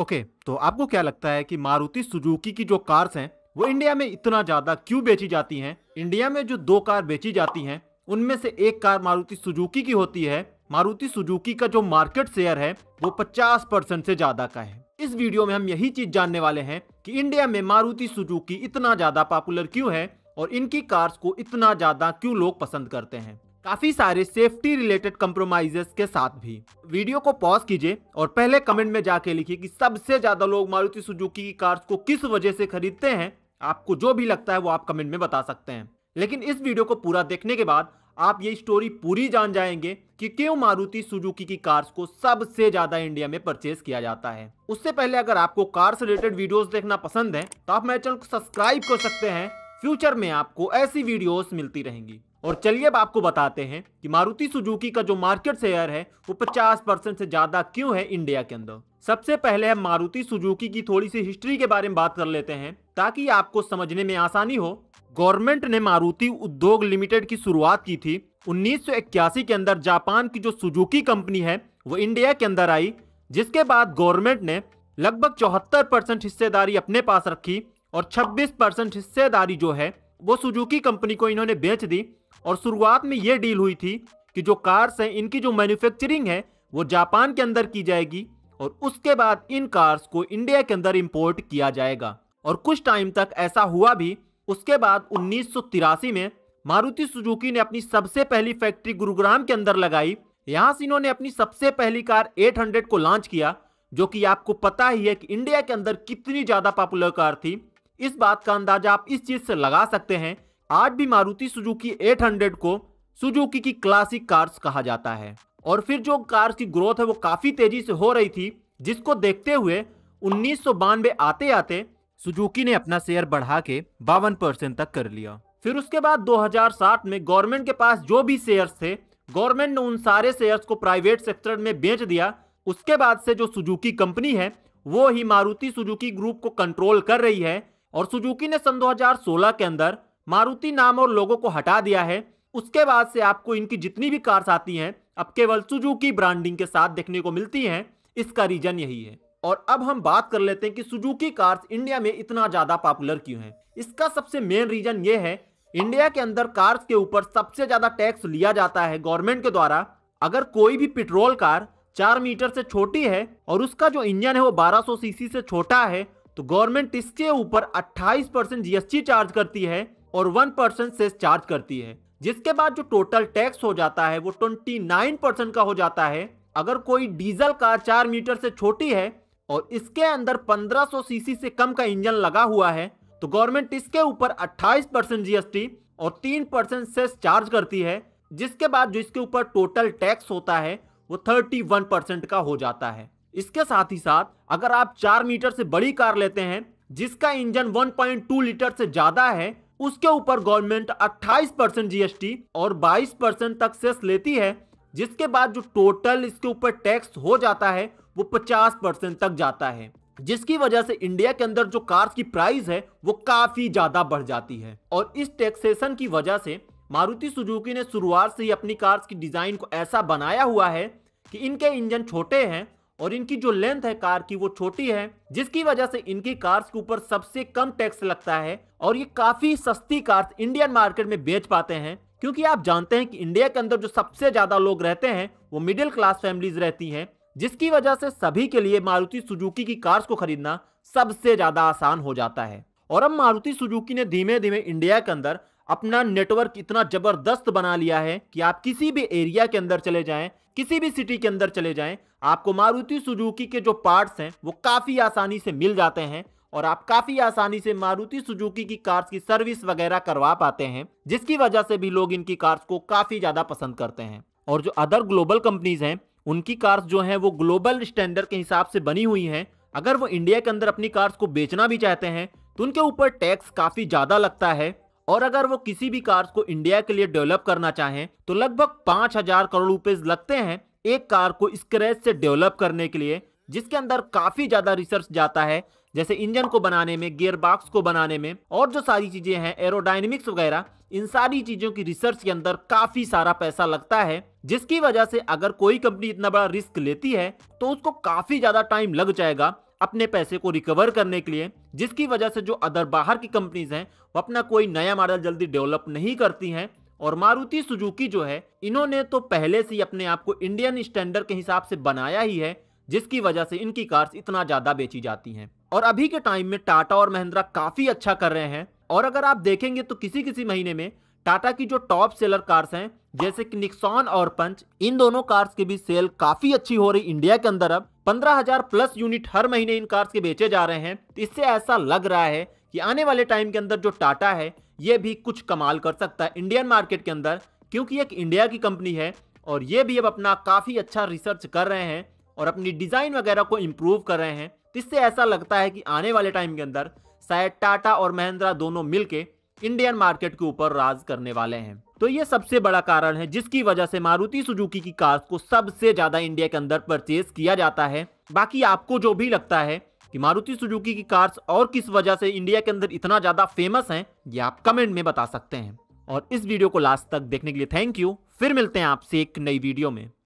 okay तो आपको क्या लगता है कि मारुति सुजुकी की जो कार्स हैं वो इंडिया में इतना ज़्यादा क्यों बेची जाती हैं इंडिया में जो दो कार बेची जाती हैं उनमें से एक कार मारुति सुजुकी की होती है मारुति सुजुकी का जो मार्केट शेयर है वो 50 परसेंट से ज़्यादा का है इस वीडियो में हम यही चीज़ जानने वाले हैं कि इंडिया में मारुति सुजुकी इतना ज़्यादा पॉपुलर क्यों है और इनकी कार्स को इतना ज़्यादा क्यों लोग पसंद करते हैं काफ़ी सारे सेफ्टी रिलेटेड कम्प्रोमाइजेस के साथ भी वीडियो को पॉज कीजिए और पहले कमेंट में जाके लिखिए कि सबसे ज़्यादा लोग मारुति सुजुकी की कार्स को किस वजह से खरीदते हैं आपको जो भी लगता है वो आप कमेंट में बता सकते हैं लेकिन इस वीडियो को पूरा देखने के बाद आप ये स्टोरी पूरी जान जाएंगे कि क्यों मारुति सुजुकी की कार्स को सबसे ज्यादा इंडिया में परचेज किया जाता है उससे पहले अगर आपको कार्स रिलेटेड वीडियोस देखना पसंद है तो आप मेरे चैनल को सब्सक्राइब कर सकते हैं फ्यूचर में आपको ऐसी वीडियोस मिलती रहेंगी और चलिए अब आपको बताते हैं कि मारुति सुजुकी का जो मार्केट शेयर है वो 50 परसेंट से ज़्यादा क्यों है इंडिया के अंदर सबसे पहले हम मारुति सुजुकी की थोड़ी सी हिस्ट्री के बारे में बात कर लेते हैं ताकि आपको समझने में आसानी हो गवर्नमेंट ने मारुति उद्योग लिमिटेड की शुरुआत की थी उन्नीस के अंदर जापान की जो सुजुकी कंपनी है वो इंडिया के अंदर आई जिसके बाद गवर्नमेंट ने लगभग चौहत्तर परसेंट हिस्सेदारी अपने पास रखी और छब्बीस परसेंट हिस्सेदारी जो है वो सुजुकी कंपनी को इन्होंने बेच दी और शुरुआत में ये डील हुई थी कि जो कार्स हैं इनकी जो मैन्युफैक्चरिंग है वो जापान के अंदर की जाएगी और उसके बाद इन कार्स को इंडिया के अंदर इंपोर्ट किया जाएगा और कुछ टाइम तक ऐसा हुआ भी उसके बाद उन्नीस में मारुति सुजुकी ने अपनी सबसे पहली फैक्ट्री गुरुग्राम के अंदर लगाई यहाँ से इन्होंने अपनी सबसे पहली कार 800 को लॉन्च किया जो कि आपको पता ही है कि इंडिया के अंदर कितनी ज़्यादा पॉपुलर कार थी इस बात का अंदाजा आप इस चीज से लगा सकते हैं आज भी मारुति सुजुकी 800 को सुजुकी की क्लासिक कार्स कहा जाता है और फिर जो कार्स की ग्रोथ है वो काफी तेजी से हो रही थी जिसको देखते हुए उन्नीस आते आते सुजुकी ने अपना शेयर बढ़ा के बावन परसेंट तक कर लिया फिर उसके बाद 2007 में गवर्नमेंट के पास जो भी शेयर्स थे गवर्नमेंट ने उन सारे शेयर्स को प्राइवेट सेक्टर में बेच दिया उसके बाद से जो सुजुकी कंपनी है वो ही मारुति सुजुकी ग्रुप को कंट्रोल कर रही है और सुजुकी ने सन 2016 के अंदर मारुति नाम और लोगों को हटा दिया है उसके बाद से आपको इनकी जितनी भी कार्स आती हैं अब केवल सुजुकी ब्रांडिंग के साथ देखने को मिलती हैं इसका रीजन यही है और अब हम बात कर लेते हैं कि सुजुकी कार्स इंडिया में इतना ज़्यादा पॉपुलर क्यों है इसका सबसे मेन रीजन ये है इंडिया के अंदर कार्स के ऊपर सबसे ज़्यादा टैक्स लिया जाता है गवर्नमेंट के द्वारा अगर कोई भी पेट्रोल कार चार मीटर से छोटी है और उसका जो इंजन है वो 1200 सीसी से छोटा है तो गवर्नमेंट इसके ऊपर 28 परसेंट जीएसटी चार्ज करती है और 1 परसेंट सेस चार्ज करती है जिसके बाद जो टोटल टैक्स हो जाता है वो 29 परसेंट का हो जाता है अगर कोई डीजल कार चार मीटर से छोटी है और इसके अंदर 1500 सीसी से कम का इंजन लगा हुआ है तो गवर्नमेंट इसके ऊपर 28 परसेंट जीएसटी और 3 परसेंट सेस चार्ज करती है जिसके बाद जो इसके ऊपर टोटल टैक्स होता है वो 31 परसेंट का हो जाता है इसके साथ ही साथ अगर आप चार मीटर से बड़ी कार लेते हैं जिसका इंजन 1.2 लीटर से ज्यादा है उसके ऊपर गवर्नमेंट 28 परसेंट जीएसटी और 22 परसेंट तक सेस लेती है जिसके बाद जो टोटल इसके ऊपर टैक्स हो जाता है वो 50 परसेंट तक जाता है जिसकी वजह से इंडिया के अंदर जो कार्स की प्राइस है वो काफी ज्यादा बढ़ जाती है और इस टैक्सेशन की वजह से मारुति सुजुकी ने शुरुआत से ही अपनी कार्स की डिजाइन को ऐसा बनाया हुआ है कि इनके इंजन छोटे हैं और इनकी जो लेंथ है कार की वो छोटी है जिसकी वजह से इनकी कार्स के ऊपर सबसे कम टैक्स लगता है और ये काफी सस्ती कार्स इंडियन मार्केट में बेच पाते हैं क्योंकि आप जानते हैं कि इंडिया के अंदर जो सबसे ज्यादा लोग रहते हैं वो मिडिल क्लास फैमिलीज रहती हैं जिसकी वजह से सभी के लिए मारुति सुजुकी की कार्स को खरीदना सबसे ज्यादा आसान हो जाता है और अब मारुति सुजुकी ने धीमे धीमे इंडिया के अंदर अपना नेटवर्क इतना जबरदस्त बना लिया है कि आप किसी भी एरिया के अंदर चले जाएं किसी भी सिटी के अंदर चले जाएं आपको मारुति सुजुकी के जो पार्ट्स हैं वो काफ़ी आसानी से मिल जाते हैं और आप काफ़ी आसानी से मारुति सुजुकी की कार्स की सर्विस वगैरह करवा पाते हैं जिसकी वजह से भी लोग इनकी कार्स को काफ़ी ज़्यादा पसंद करते हैं और जो अदर ग्लोबल कंपनीज़ हैं उनकी कार्स जो हैं वो ग्लोबल स्टैंडर्ड के हिसाब से बनी हुई हैं अगर वो इंडिया के अंदर अपनी कार्स को बेचना भी चाहते हैं तो उनके ऊपर टैक्स काफ़ी ज़्यादा लगता है और अगर वो किसी भी कार्स को इंडिया के लिए डेवलप करना चाहें तो लगभग पांच हजार करोड़ रुपए लगते हैं एक कार को स्क्रैच से डेवलप करने के लिए जिसके अंदर काफी ज्यादा रिसर्च जाता है जैसे इंजन को बनाने में गियर बॉक्स को बनाने में और जो सारी चीजें हैं एरोडाइनमिक्स वगैरह इन सारी चीजों की रिसर्च के अंदर काफी सारा पैसा लगता है जिसकी वजह से अगर कोई कंपनी इतना बड़ा रिस्क लेती है तो उसको काफी ज्यादा टाइम लग जाएगा अपने पैसे को रिकवर करने के लिए जिसकी वजह से जो अदर बाहर की कंपनीज हैं वो अपना कोई नया मॉडल जल्दी डेवलप नहीं करती हैं और मारुति सुजुकी जो है इन्होंने तो पहले से ही अपने आप को इंडियन स्टैंडर्ड के हिसाब से बनाया ही है जिसकी वजह से इनकी कार्स इतना ज़्यादा बेची जाती हैं और अभी के टाइम में टाटा और महिंद्रा काफ़ी अच्छा कर रहे हैं और अगर आप देखेंगे तो किसी किसी महीने में टाटा की जो टॉप सेलर कार्स हैं जैसे कि निक्सॉन और पंच इन दोनों कार्स की भी सेल काफी अच्छी हो रही इंडिया के अंदर अब 15,000 प्लस यूनिट हर महीने इन कार्स के बेचे जा रहे हैं तो इससे ऐसा लग रहा है कि आने वाले टाइम के अंदर जो टाटा है ये भी कुछ कमाल कर सकता है इंडियन मार्केट के अंदर क्योंकि एक इंडिया की कंपनी है और ये भी अब अपना काफ़ी अच्छा रिसर्च कर रहे हैं और अपनी डिज़ाइन वगैरह को इम्प्रूव कर रहे हैं तो इससे ऐसा लगता है कि आने वाले टाइम के अंदर शायद टाटा और महिंद्रा दोनों मिलके इंडियन मार्केट के ऊपर राज करने वाले हैं तो ये सबसे बड़ा कारण है जिसकी वजह से मारुति सुजुकी की कार्स को सबसे ज्यादा इंडिया के अंदर परचेज किया जाता है बाकी आपको जो भी लगता है कि मारुति सुजुकी की कार्स और किस वजह से इंडिया के अंदर इतना ज्यादा फेमस हैं ये आप कमेंट में बता सकते हैं और इस वीडियो को लास्ट तक देखने के लिए थैंक यू फिर मिलते हैं आपसे एक नई वीडियो में